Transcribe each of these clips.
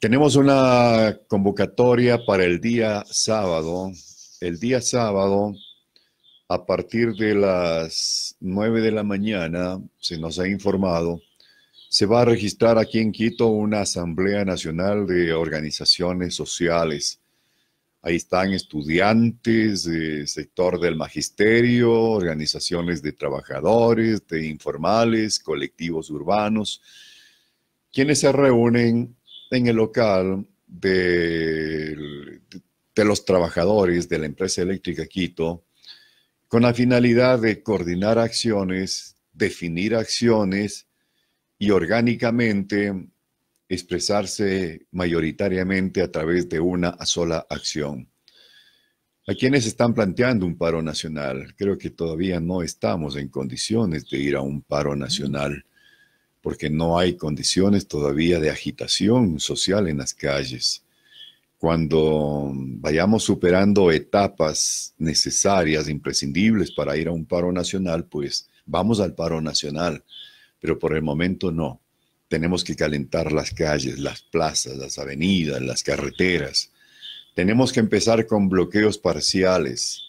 Tenemos una convocatoria para el día sábado. El día sábado, a partir de las 9 de la mañana, se nos ha informado, se va a registrar aquí en Quito una Asamblea Nacional de Organizaciones Sociales. Ahí están estudiantes, del sector del magisterio, organizaciones de trabajadores, de informales, colectivos urbanos, quienes se reúnen en el local de, los trabajadores de la empresa eléctrica Quito con la finalidad de coordinar acciones, definir acciones y orgánicamente expresarse mayoritariamente a través de una sola acción. ¿A quienes están planteando un paro nacional? Creo que todavía no estamos en condiciones de ir a un paro nacional porque no hay condiciones todavía de agitación social en las calles. Cuando vayamos superando etapas necesarias, imprescindibles para ir a un paro nacional, pues vamos al paro nacional, pero por el momento no. Tenemos que calentar las calles, las plazas, las avenidas, las carreteras. Tenemos que empezar con bloqueos parciales,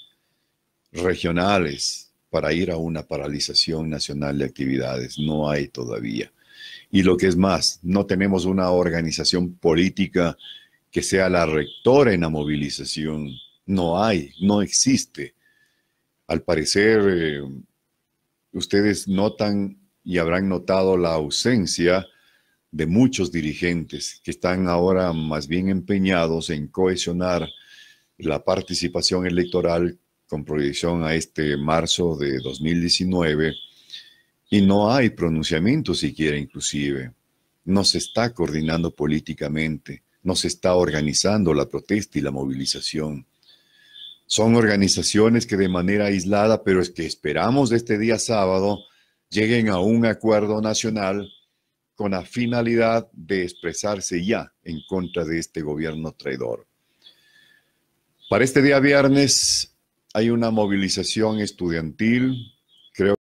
regionales, para ir a una paralización nacional de actividades. No hay todavía. Y lo que es más, no tenemos una organización política que sea la rectora en la movilización. No hay, no existe. Al parecer, eh, ustedes notan y habrán notado la ausencia de muchos dirigentes que están ahora más bien empeñados en cohesionar la participación electoral con proyección a este marzo de 2019 y no hay pronunciamiento siquiera inclusive. No se está coordinando políticamente, no se está organizando la protesta y la movilización. Son organizaciones que de manera aislada, pero es que esperamos este día sábado, lleguen a un acuerdo nacional con la finalidad de expresarse ya en contra de este gobierno traidor. Para este día viernes hay una movilización estudiantil